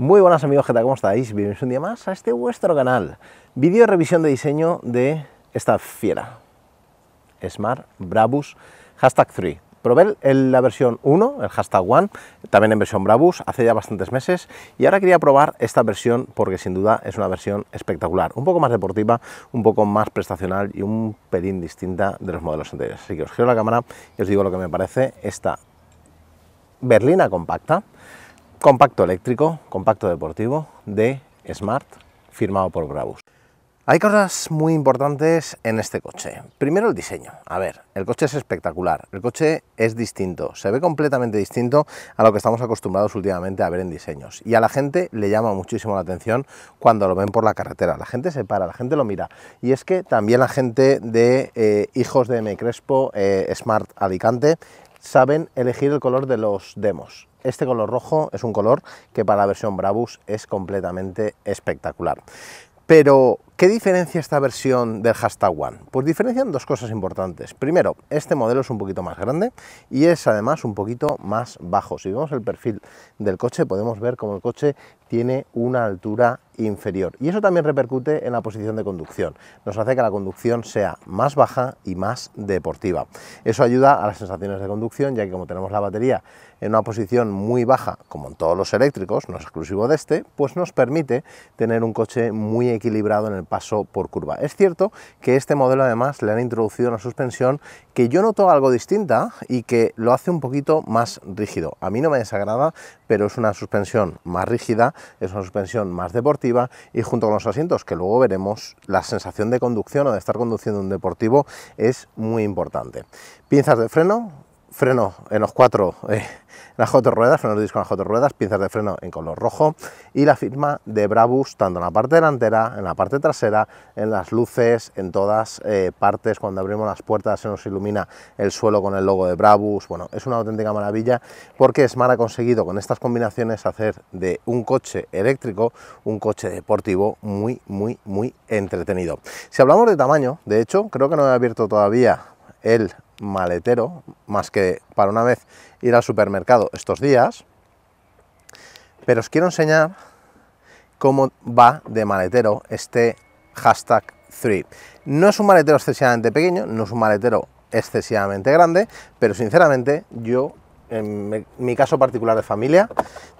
Muy buenas amigos, ¿qué ¿Cómo estáis? Bienvenidos un día más a este vuestro canal. Vídeo revisión de diseño de esta fiera. Smart Brabus Hashtag 3. Probé la versión 1, el Hashtag 1, también en versión Brabus, hace ya bastantes meses. Y ahora quería probar esta versión porque sin duda es una versión espectacular. Un poco más deportiva, un poco más prestacional y un pelín distinta de los modelos anteriores. Así que os giro la cámara y os digo lo que me parece esta berlina compacta compacto eléctrico, compacto deportivo de Smart, firmado por Brabus. Hay cosas muy importantes en este coche. Primero el diseño. A ver, el coche es espectacular, el coche es distinto, se ve completamente distinto a lo que estamos acostumbrados últimamente a ver en diseños. Y a la gente le llama muchísimo la atención cuando lo ven por la carretera. La gente se para, la gente lo mira. Y es que también la gente de eh, Hijos de M. Crespo, eh, Smart Alicante, saben elegir el color de los demos este color rojo es un color que para la versión Brabus es completamente espectacular. Pero, ¿qué diferencia esta versión del Hashtag One? Pues diferencian dos cosas importantes. Primero, este modelo es un poquito más grande y es además un poquito más bajo. Si vemos el perfil del coche, podemos ver como el coche tiene una altura inferior. Y eso también repercute en la posición de conducción. Nos hace que la conducción sea más baja y más deportiva. Eso ayuda a las sensaciones de conducción, ya que como tenemos la batería en una posición muy baja, como en todos los eléctricos, no es exclusivo de este, pues nos permite tener un coche muy equilibrado en el paso por curva. Es cierto que este modelo además le han introducido una suspensión que yo noto algo distinta y que lo hace un poquito más rígido. A mí no me desagrada, pero es una suspensión más rígida, es una suspensión más deportiva y junto con los asientos que luego veremos, la sensación de conducción o de estar conduciendo un deportivo es muy importante. Pinzas de freno, freno en los cuatro, eh, en las cuatro ruedas, frenos de disco en las cuatro ruedas, pinzas de freno en color rojo y la firma de Brabus tanto en la parte delantera, en la parte trasera, en las luces, en todas eh, partes. Cuando abrimos las puertas se nos ilumina el suelo con el logo de Brabus. Bueno, es una auténtica maravilla porque Smart ha conseguido con estas combinaciones hacer de un coche eléctrico un coche deportivo muy, muy, muy entretenido. Si hablamos de tamaño, de hecho, creo que no he abierto todavía el maletero, más que para una vez ir al supermercado estos días, pero os quiero enseñar cómo va de maletero este hashtag 3. No es un maletero excesivamente pequeño, no es un maletero excesivamente grande, pero sinceramente yo, en mi caso particular de familia,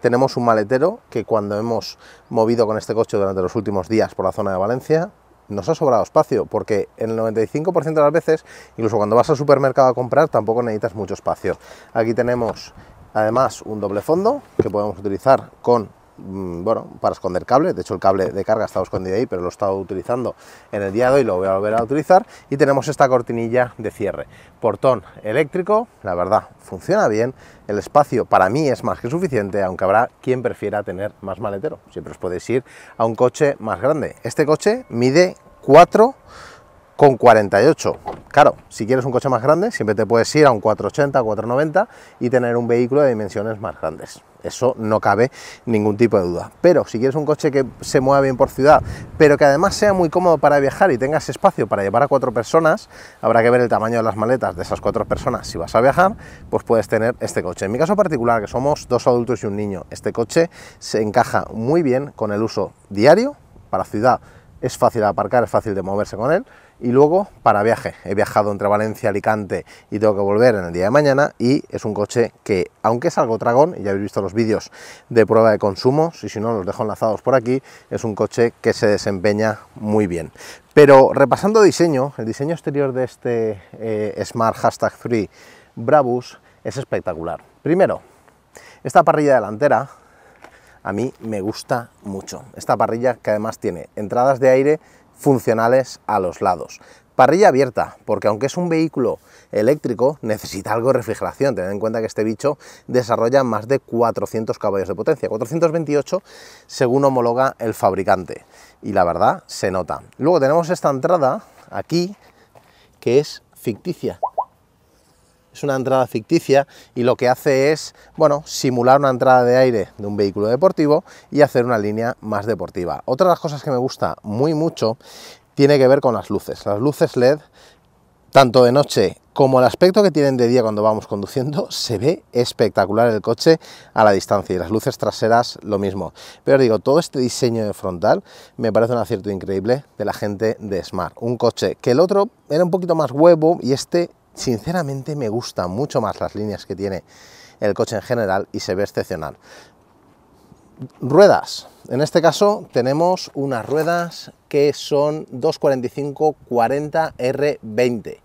tenemos un maletero que cuando hemos movido con este coche durante los últimos días por la zona de Valencia, nos ha sobrado espacio, porque en el 95% de las veces, incluso cuando vas al supermercado a comprar, tampoco necesitas mucho espacio. Aquí tenemos además un doble fondo que podemos utilizar con Mm, bueno, para esconder cable, de hecho el cable de carga estaba escondido ahí, pero lo he estado utilizando en el día de hoy, lo voy a volver a utilizar, y tenemos esta cortinilla de cierre. Portón eléctrico, la verdad, funciona bien, el espacio para mí es más que suficiente, aunque habrá quien prefiera tener más maletero, siempre os podéis ir a un coche más grande. Este coche mide 4 con 48. Claro, si quieres un coche más grande, siempre te puedes ir a un 480, 490 y tener un vehículo de dimensiones más grandes. Eso no cabe ningún tipo de duda. Pero si quieres un coche que se mueva bien por ciudad, pero que además sea muy cómodo para viajar y tengas espacio para llevar a cuatro personas, habrá que ver el tamaño de las maletas de esas cuatro personas. Si vas a viajar, pues puedes tener este coche. En mi caso particular, que somos dos adultos y un niño, este coche se encaja muy bien con el uso diario para ciudad. Es fácil de aparcar, es fácil de moverse con él y luego para viaje. He viajado entre Valencia y Alicante y tengo que volver en el día de mañana y es un coche que, aunque es algo tragón, ya habéis visto los vídeos de prueba de consumo, si no los dejo enlazados por aquí, es un coche que se desempeña muy bien. Pero repasando diseño, el diseño exterior de este eh, Smart Hashtag 3 Brabus es espectacular. Primero, esta parrilla delantera a mí me gusta mucho. Esta parrilla que además tiene entradas de aire funcionales a los lados. Parrilla abierta, porque aunque es un vehículo eléctrico, necesita algo de refrigeración. Tened en cuenta que este bicho desarrolla más de 400 caballos de potencia, 428 según homologa el fabricante. Y la verdad, se nota. Luego tenemos esta entrada aquí, que es ficticia es una entrada ficticia y lo que hace es, bueno, simular una entrada de aire de un vehículo deportivo y hacer una línea más deportiva. Otra de las cosas que me gusta muy mucho tiene que ver con las luces. Las luces LED, tanto de noche como el aspecto que tienen de día cuando vamos conduciendo, se ve espectacular el coche a la distancia y las luces traseras lo mismo. Pero digo, todo este diseño de frontal me parece un acierto increíble de la gente de Smart. Un coche que el otro era un poquito más huevo y este Sinceramente me gustan mucho más las líneas que tiene el coche en general y se ve excepcional. Ruedas. En este caso tenemos unas ruedas que son 245 40 R20.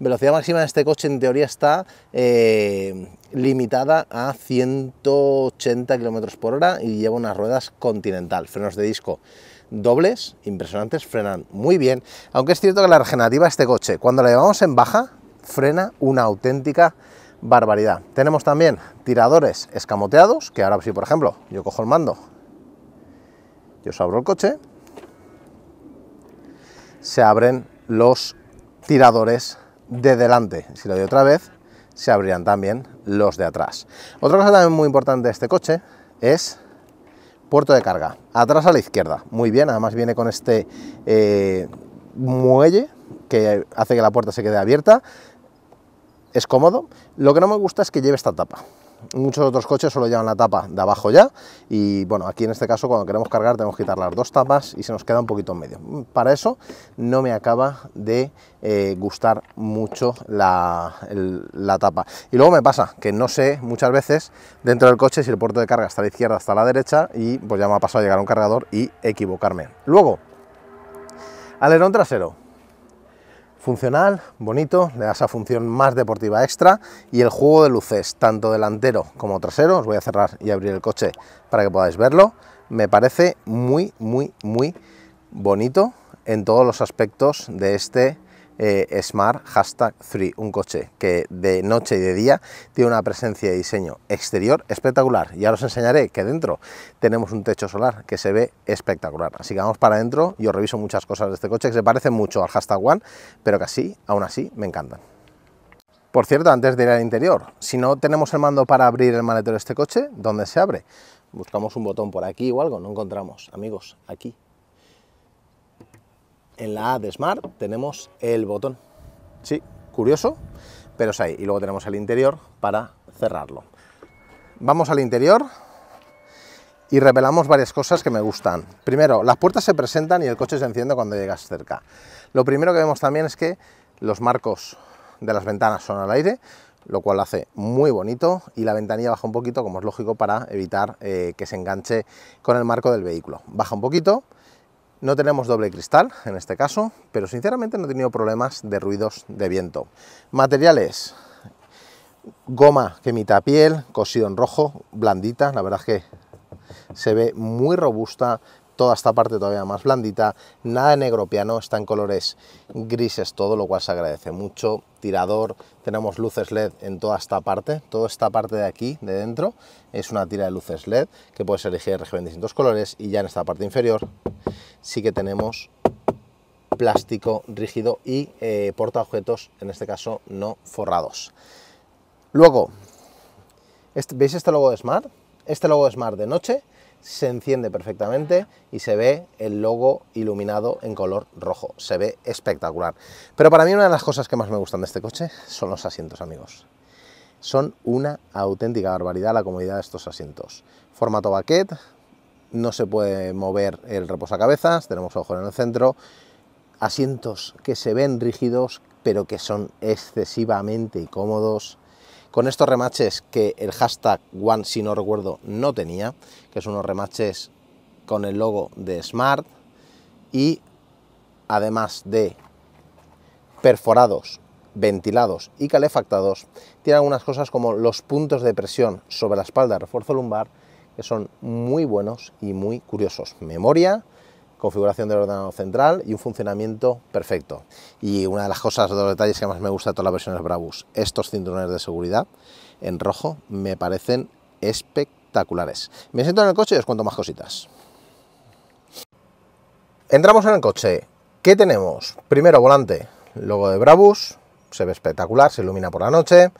Velocidad máxima de este coche en teoría está eh, limitada a 180 km por hora y lleva unas ruedas continental, frenos de disco dobles, impresionantes, frenan muy bien. Aunque es cierto que la regenerativa de este coche, cuando la llevamos en baja, frena una auténtica barbaridad. Tenemos también tiradores escamoteados, que ahora si por ejemplo yo cojo el mando, yo os abro el coche, se abren los tiradores de delante. Si lo doy otra vez, se abrirán también los de atrás. Otra cosa también muy importante de este coche es puerto de carga. Atrás a la izquierda, muy bien, además viene con este eh, muelle que hace que la puerta se quede abierta es cómodo. Lo que no me gusta es que lleve esta tapa. Muchos otros coches solo llevan la tapa de abajo ya y bueno, aquí en este caso cuando queremos cargar tenemos que quitar las dos tapas y se nos queda un poquito en medio. Para eso no me acaba de eh, gustar mucho la, la, tapa. Y luego me pasa que no sé muchas veces dentro del coche si el puerto de carga está a la izquierda hasta la derecha y pues ya me ha pasado a llegar a un cargador y equivocarme. Luego, alerón trasero funcional, bonito, le da esa función más deportiva extra y el juego de luces, tanto delantero como trasero, os voy a cerrar y abrir el coche para que podáis verlo, me parece muy, muy, muy bonito en todos los aspectos de este eh, Smart Hashtag 3, un coche que de noche y de día tiene una presencia de diseño exterior espectacular. Ya os enseñaré que dentro tenemos un techo solar que se ve espectacular. Así que vamos para adentro y os reviso muchas cosas de este coche que se parecen mucho al Hashtag One, pero que así, aún así, me encantan. Por cierto, antes de ir al interior, si no tenemos el mando para abrir el maletero de este coche, ¿dónde se abre? Buscamos un botón por aquí o algo, no encontramos. Amigos, aquí en la A de Smart tenemos el botón. Sí, curioso, pero es ahí. Y luego tenemos el interior para cerrarlo. Vamos al interior y revelamos varias cosas que me gustan. Primero, las puertas se presentan y el coche se enciende cuando llegas cerca. Lo primero que vemos también es que los marcos de las ventanas son al aire, lo cual hace muy bonito y la ventanilla baja un poquito, como es lógico, para evitar eh, que se enganche con el marco del vehículo. Baja un poquito, no tenemos doble cristal en este caso, pero sinceramente no he tenido problemas de ruidos de viento. Materiales, goma que piel, cosido en rojo, blandita, la verdad es que se ve muy robusta, toda esta parte todavía más blandita, nada de negro piano, está en colores grises todo, lo cual se agradece mucho, tirador, tenemos luces LED en toda esta parte, toda esta parte de aquí, de dentro, es una tira de luces LED que puedes elegir en distintos colores y ya en esta parte inferior sí que tenemos plástico rígido y eh, portaobjetos, en este caso no forrados. Luego, este, ¿veis este logo de Smart? Este logo de Smart de noche se enciende perfectamente y se ve el logo iluminado en color rojo. Se ve espectacular. Pero para mí una de las cosas que más me gustan de este coche son los asientos, amigos. Son una auténtica barbaridad la comodidad de estos asientos. Formato baquet, no se puede mover el reposacabezas, tenemos ojo en el centro. Asientos que se ven rígidos, pero que son excesivamente cómodos con estos remaches que el hashtag One, si no recuerdo, no tenía, que son unos remaches con el logo de Smart y además de perforados, ventilados y calefactados, tiene algunas cosas como los puntos de presión sobre la espalda, refuerzo lumbar, que son muy buenos y muy curiosos. Memoria, configuración del ordenador central y un funcionamiento perfecto. Y una de las cosas, de los detalles que más me gusta de todas las versiones Brabus, estos cinturones de seguridad en rojo me parecen espectaculares. Me siento en el coche y os cuento más cositas. Entramos en el coche. ¿Qué tenemos? Primero volante, logo de Brabus, se ve espectacular, se ilumina por la noche.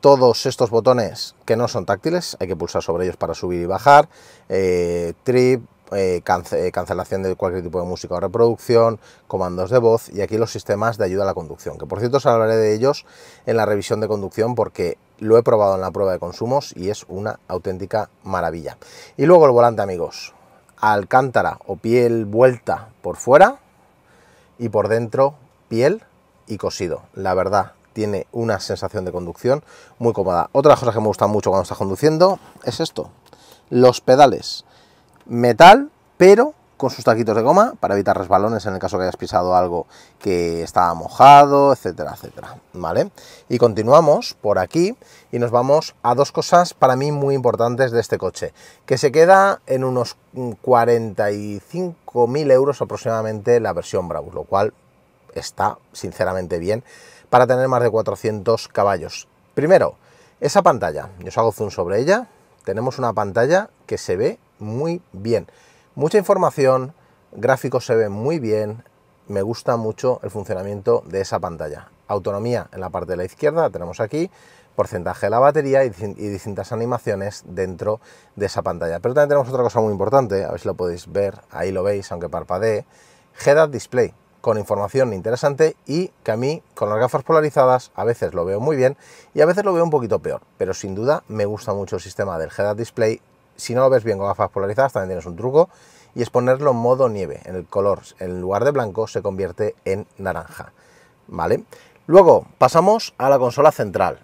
Todos estos botones que no son táctiles, hay que pulsar sobre ellos para subir y bajar. Eh, trip, eh, eh, cancelación de cualquier tipo de música o reproducción, comandos de voz y aquí los sistemas de ayuda a la conducción, que por cierto os hablaré de ellos en la revisión de conducción porque lo he probado en la prueba de consumos y es una auténtica maravilla. Y luego el volante, amigos, alcántara o piel vuelta por fuera y por dentro piel y cosido. La verdad, tiene una sensación de conducción muy cómoda. Otra cosa que me gusta mucho cuando estás conduciendo es esto, los pedales metal, pero con sus taquitos de goma para evitar resbalones en el caso que hayas pisado algo que estaba mojado, etcétera, etcétera, ¿vale? Y continuamos por aquí y nos vamos a dos cosas para mí muy importantes de este coche, que se queda en unos 45.000 euros aproximadamente la versión Bravo, lo cual está sinceramente bien para tener más de 400 caballos. Primero, esa pantalla, yo os hago zoom sobre ella, tenemos una pantalla que se ve muy bien. Mucha información, gráficos se ven muy bien, me gusta mucho el funcionamiento de esa pantalla. Autonomía en la parte de la izquierda, tenemos aquí, porcentaje de la batería y, distintas animaciones dentro de esa pantalla. Pero también tenemos otra cosa muy importante, a ver si lo podéis ver, ahí lo veis, aunque parpadee, Head-Up Display, con información interesante y que a mí, con las gafas polarizadas, a veces lo veo muy bien y a veces lo veo un poquito peor, pero sin duda me gusta mucho el sistema del Head-Up Display si no lo ves bien con gafas polarizadas, también tienes un truco, y es ponerlo en modo nieve, en el color, en lugar de blanco se convierte en naranja, ¿vale? Luego pasamos a la consola central,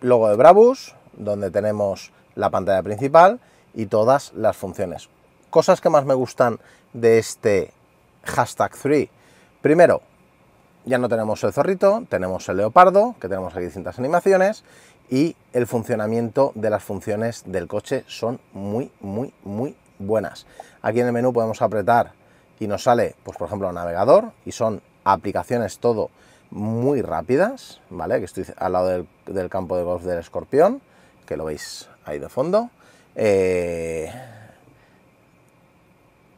logo de Brabus, donde tenemos la pantalla principal y todas las funciones. Cosas que más me gustan de este hashtag 3. Primero, ya no tenemos el zorrito, tenemos el leopardo, que tenemos aquí distintas animaciones, y el funcionamiento de las funciones del coche son muy, muy, muy buenas. Aquí en el menú podemos apretar y nos sale, pues por ejemplo, navegador y son aplicaciones todo muy rápidas, ¿vale? Que estoy al lado del, campo de golf del escorpión, que lo veis ahí de fondo. Eh,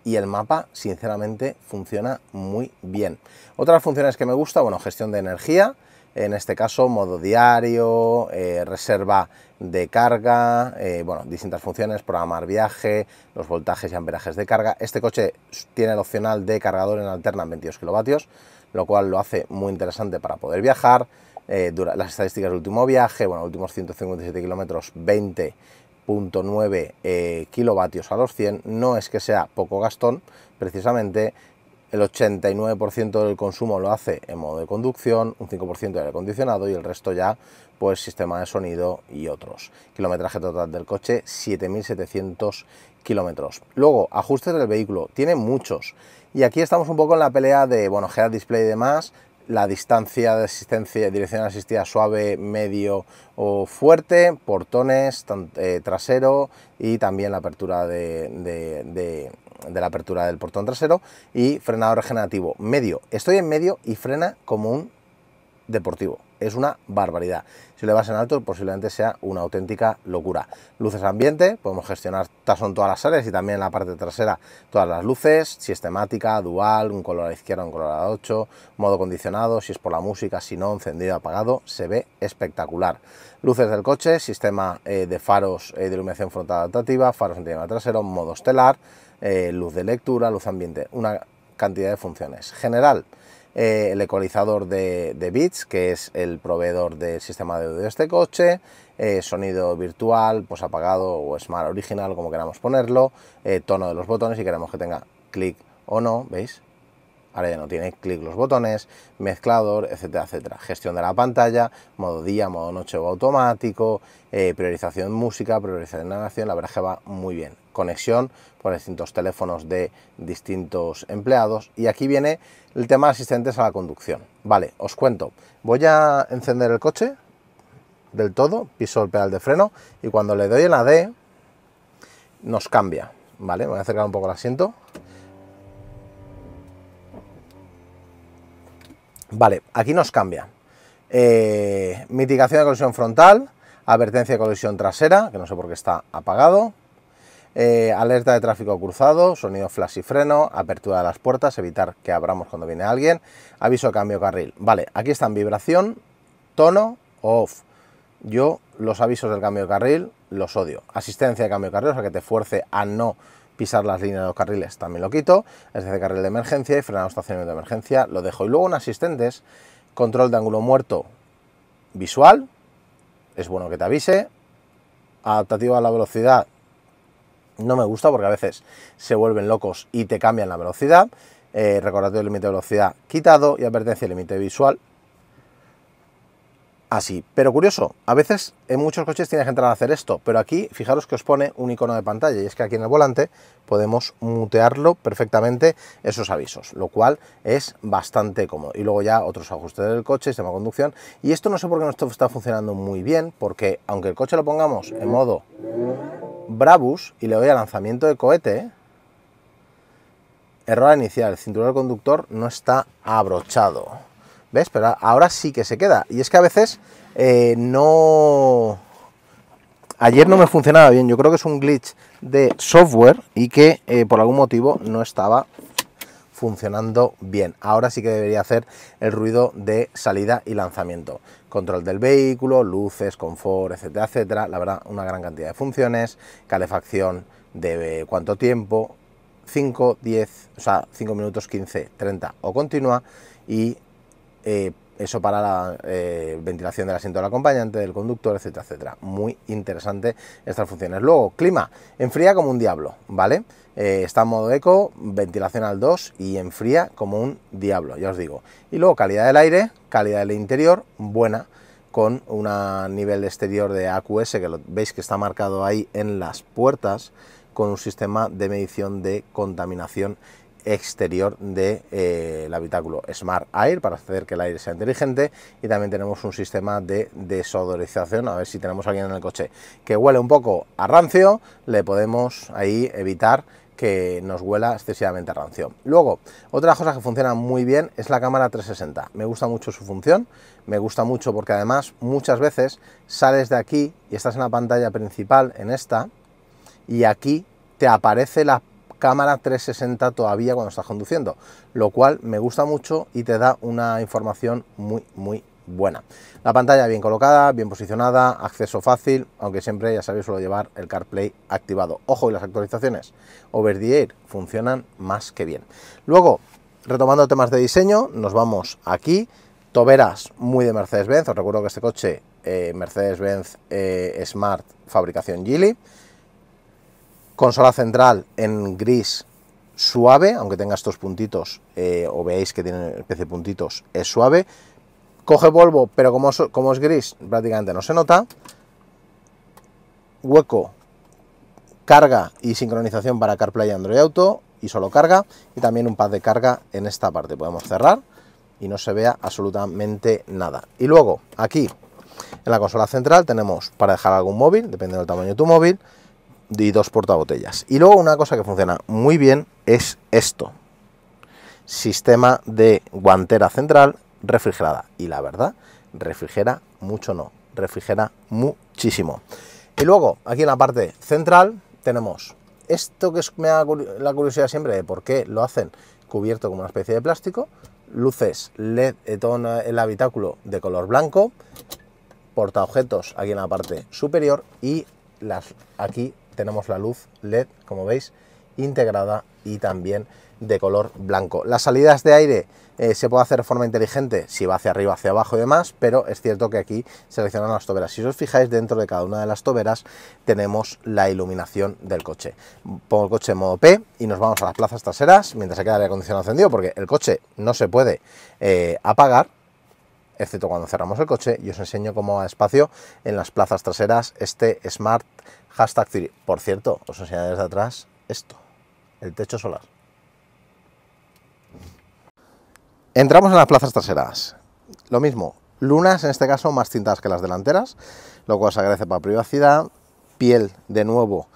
y el mapa, sinceramente, funciona muy bien. Otras funciones que me gusta, bueno, gestión de energía, en este caso modo diario, eh, reserva de carga, eh, bueno, distintas funciones, programar viaje, los voltajes y amperajes de carga. Este coche tiene el opcional de cargador en alterna en 22 kilovatios, lo cual lo hace muy interesante para poder viajar. Eh, las estadísticas del último viaje, bueno, últimos 157 kilómetros, 20.9 kilovatios a los 100 no es que sea poco gastón precisamente el 89% del consumo lo hace en modo de conducción, un 5% de aire acondicionado y el resto ya pues sistema de sonido y otros. Kilometraje total del coche 7700 kilómetros. Luego, ajustes del vehículo, tiene muchos. Y aquí estamos un poco en la pelea de, bueno, Head Display y demás, la distancia de asistencia, dirección asistida suave, medio o fuerte, portones, eh, trasero y también la apertura de de la apertura del portón trasero y frenador regenerativo medio. Estoy en medio y frena como un deportivo. Es una barbaridad. Si le vas en alto, posiblemente sea una auténtica locura. Luces ambiente, podemos gestionar son todas las áreas y también la parte trasera todas las luces, sistemática, dual, un color a la izquierda, un color a la 8, modo condicionado, si es por la música, si no, encendido, apagado, se ve espectacular. Luces del coche, sistema eh, de faros eh, de iluminación frontal adaptativa, faros en trasero, modo estelar, eh, luz de lectura, luz ambiente, una cantidad de funciones. General, eh, el ecualizador de, bits, que es el proveedor del sistema de audio de este coche, eh, sonido virtual, pues apagado o smart original, como queramos ponerlo, tono de los botones si queremos que tenga clic o no, ¿veis? Ahora ya no tiene clic los botones, mezclador, etcétera, etcétera. Gestión de la pantalla, modo día, modo noche o automático, eh, priorización música, priorización navegación, la verdad que va muy bien. Conexión por distintos teléfonos de distintos empleados. Y aquí viene el tema de asistentes a la conducción. Vale, os cuento. Voy a encender el coche del todo, piso el pedal de freno y cuando le doy en la D nos cambia. Vale, voy a acercar un poco el asiento Vale, aquí nos cambia. Eh, mitigación de colisión frontal, advertencia de colisión trasera, que no sé por qué está apagado, eh, alerta de tráfico cruzado, sonido flash y freno, apertura de las puertas, evitar que abramos cuando viene alguien, aviso de cambio de carril. Vale, aquí están vibración, tono off. Yo los avisos del cambio de carril los odio. Asistencia de cambio de carril, o sea que te fuerce a no pisar las líneas de los carriles también lo quito, es decir, carril de emergencia y frenado estacionamiento de emergencia lo dejo. Y luego en asistentes, control de ángulo muerto visual, es bueno que te avise, adaptativo a la velocidad, no me gusta porque a veces se vuelven locos y te cambian la velocidad, eh, recordatorio límite de velocidad quitado y advertencia límite visual así. Pero curioso, a veces en muchos coches tienes que entrar a hacer esto, pero aquí fijaros que os pone un icono de pantalla y es que aquí en el volante podemos mutearlo perfectamente esos avisos, lo cual es bastante cómodo. Y luego ya otros ajustes del coche, sistema de conducción. Y esto no sé por qué no está funcionando muy bien, porque aunque el coche lo pongamos en modo Brabus y le doy a lanzamiento de cohete, error inicial, el cinturón del conductor no está abrochado. ¿Ves? Pero ahora sí que se queda. Y es que a veces eh, no... Ayer no me funcionaba bien. Yo creo que es un glitch de software y que eh, por algún motivo no estaba funcionando bien. Ahora sí que debería hacer el ruido de salida y lanzamiento. Control del vehículo, luces, confort, etcétera, etcétera. La verdad, una gran cantidad de funciones. Calefacción de cuánto tiempo. 5, 10, o sea, 5 minutos, 15, 30 o continua. Y eh, eso para la eh, ventilación del asiento del acompañante, del conductor, etcétera, etcétera. Muy interesante estas funciones. Luego, clima, enfría como un diablo, ¿vale? Eh, está en modo eco, ventilación al 2 y enfría como un diablo, ya os digo. Y luego, calidad del aire, calidad del interior, buena, con un nivel exterior de AQS, que lo, veis que está marcado ahí en las puertas, con un sistema de medición de contaminación exterior del de, eh, el habitáculo Smart Air para hacer que el aire sea inteligente y también tenemos un sistema de desodorización a ver si tenemos alguien en el coche que huele un poco a rancio le podemos ahí evitar que nos huela excesivamente a rancio. Luego, otra cosa que funciona muy bien es la cámara 360. Me gusta mucho su función, me gusta mucho porque además muchas veces sales de aquí y estás en la pantalla principal, en esta, y aquí te aparece la cámara 360 todavía cuando estás conduciendo, lo cual me gusta mucho y te da una información muy, muy buena. La pantalla bien colocada, bien posicionada, acceso fácil, aunque siempre, ya sabéis, suelo llevar el CarPlay activado. Ojo, y las actualizaciones over the air funcionan más que bien. Luego, retomando temas de diseño, nos vamos aquí. Toberas muy de Mercedes-Benz. Os recuerdo que este coche eh, Mercedes-Benz eh, Smart fabricación Geely. Consola central en gris suave, aunque tenga estos puntitos eh, o veáis que tiene especie de puntitos, es suave. Coge polvo, pero como es, como es gris prácticamente no se nota. Hueco, carga y sincronización para CarPlay Android Auto y solo carga. Y también un pad de carga en esta parte. Podemos cerrar y no se vea absolutamente nada. Y luego aquí en la consola central tenemos para dejar algún móvil, depende del tamaño de tu móvil y dos portabotellas. Y luego una cosa que funciona muy bien es esto. Sistema de guantera central refrigerada. Y la verdad, refrigera mucho no, refrigera muchísimo. Y luego, aquí en la parte central, tenemos esto que es, me da la curiosidad siempre de por qué lo hacen cubierto como una especie de plástico, luces LED eh, todo el habitáculo de color blanco, portaobjetos aquí en la parte superior y las, aquí tenemos la luz LED, como veis, integrada y también de color blanco. Las salidas de aire eh, se puede hacer de forma inteligente si va hacia arriba, hacia abajo y demás, pero es cierto que aquí seleccionan las toberas. Si os fijáis, dentro de cada una de las toberas tenemos la iluminación del coche. Pongo el coche en modo P y nos vamos a las plazas traseras mientras se queda el aire acondicionado encendido porque el coche no se puede eh, apagar excepto cuando cerramos el coche y os enseño cómo va espacio en las plazas traseras este Smart Hashtag Por cierto, os enseñaré desde atrás esto, el techo solar. Entramos en las plazas traseras. Lo mismo, lunas en este caso más tintas que las delanteras, lo cual se agradece para privacidad. Piel, de nuevo,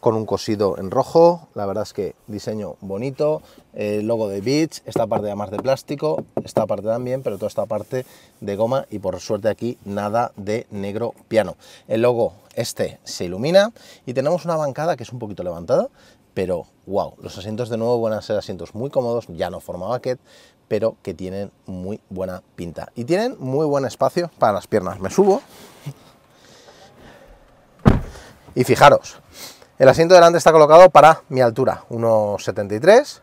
con un cosido en rojo, la verdad es que diseño bonito, el logo de Beach, esta parte además de plástico, esta parte también, pero toda esta parte de goma y por suerte aquí nada de negro piano. El logo este se ilumina y tenemos una bancada que es un poquito levantada, pero wow, los asientos de nuevo van a ser asientos muy cómodos, ya no forma bucket, pero que tienen muy buena pinta y tienen muy buen espacio para las piernas. Me subo y fijaros, el asiento delante está colocado para mi altura, 1,73.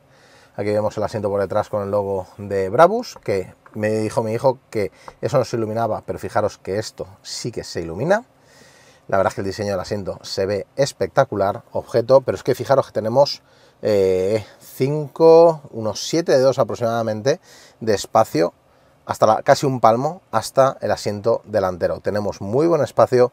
Aquí vemos el asiento por detrás con el logo de Brabus, que me dijo mi hijo que eso no se iluminaba, pero fijaros que esto sí que se ilumina. La verdad es que el diseño del asiento se ve espectacular, objeto, pero es que fijaros que tenemos 5, eh, unos 7 dedos aproximadamente de espacio, hasta casi un palmo, hasta el asiento delantero. Tenemos muy buen espacio,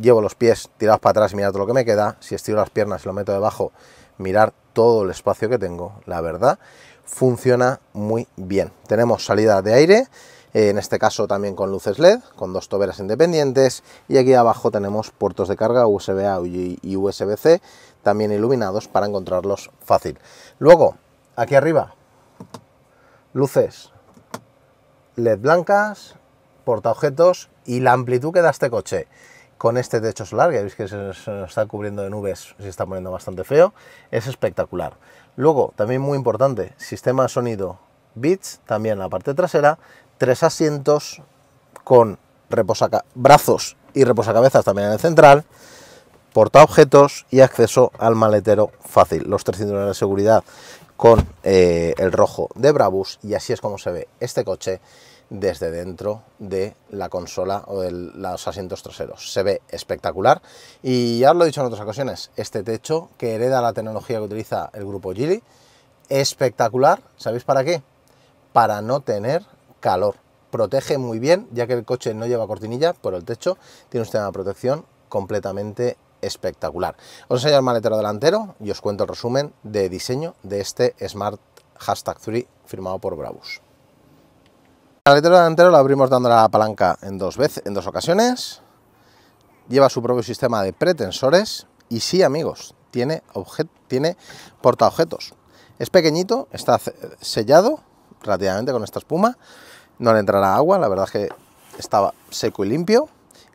llevo los pies tirados para atrás, mirar todo lo que me queda, si estiro las piernas y lo meto debajo, mirar todo el espacio que tengo, la verdad, funciona muy bien. Tenemos salida de aire, eh, en este caso también con luces LED, con dos toberas independientes y aquí abajo tenemos puertos de carga USB-A y USB-C también iluminados para encontrarlos fácil. Luego, aquí arriba, luces LED blancas, portaobjetos y la amplitud que da este coche con este techo solar, ya veis que se está cubriendo de nubes, se está poniendo bastante feo, es espectacular. Luego, también muy importante, sistema de sonido Beats, también en la parte trasera, tres asientos con brazos y reposacabezas también en el central, portaobjetos y acceso al maletero fácil. Los tres cinturones de seguridad con eh, el rojo de Brabus y así es como se ve este coche desde dentro de la consola o de los asientos traseros. Se ve espectacular y ya os lo he dicho en otras ocasiones, este techo que hereda la tecnología que utiliza el grupo Gili, espectacular, ¿sabéis para qué? Para no tener calor. Protege muy bien, ya que el coche no lleva cortinilla por el techo, tiene un sistema de protección completamente espectacular. Os enseño el maletero delantero y os cuento el resumen de diseño de este Smart Hashtag 3 firmado por Brabus. La letra delantero lo abrimos dándole a la palanca en dos, veces, en dos ocasiones. Lleva su propio sistema de pretensores. Y sí, amigos, tiene, tiene portaobjetos. Es pequeñito, está sellado relativamente con esta espuma. No le entrará agua, la verdad es que estaba seco y limpio.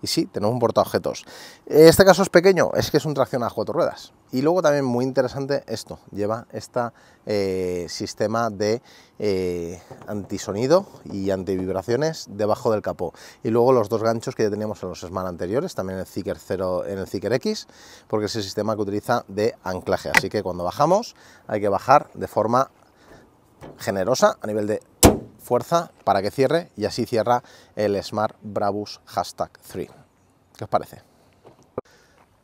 Y sí, tenemos un portaobjetos. Este caso es pequeño, es que es un tracción a cuatro ruedas. Y luego también muy interesante esto, lleva este sistema de eh, antisonido y antivibraciones debajo del capó. Y luego los dos ganchos que ya teníamos en los Smart anteriores, también el Zicker 0, en el Zicker X, porque es el sistema que utiliza de anclaje. Así que cuando bajamos hay que bajar de forma generosa a nivel de fuerza para que cierre y así cierra el Smart Brabus Hashtag 3. ¿Qué os parece?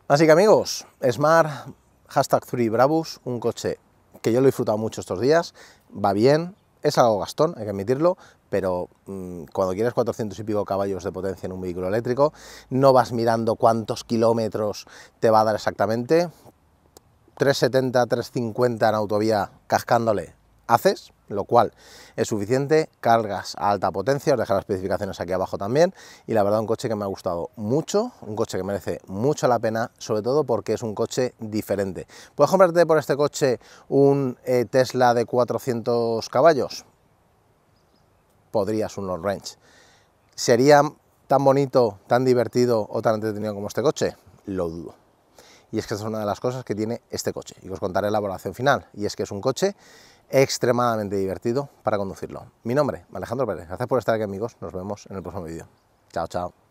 Así que amigos, Smart Hashtag 3 Brabus, un coche que yo lo he disfrutado mucho estos días, va bien, es algo gastón, hay que admitirlo, pero mm, cuando quieres 400 y pico caballos de potencia en un vehículo eléctrico, no vas mirando cuántos kilómetros te va a dar exactamente. 370, 350 en autovía cascándole haces, lo cual es suficiente, cargas a alta potencia, os dejaré las especificaciones aquí abajo también, y la verdad un coche que me ha gustado mucho, un coche que merece mucho la pena, sobre todo porque es un coche diferente. ¿Puedes comprarte por este coche un eh, Tesla de 400 caballos? Podrías un long range. ¿Sería tan bonito, tan divertido o tan entretenido como este coche? Lo dudo y es que esa es una de las cosas que tiene este coche y os contaré la evaluación final y es que es un coche extremadamente divertido para conducirlo. Mi nombre, Alejandro Pérez. Gracias por estar aquí amigos. Nos vemos en el próximo vídeo. Chao, chao.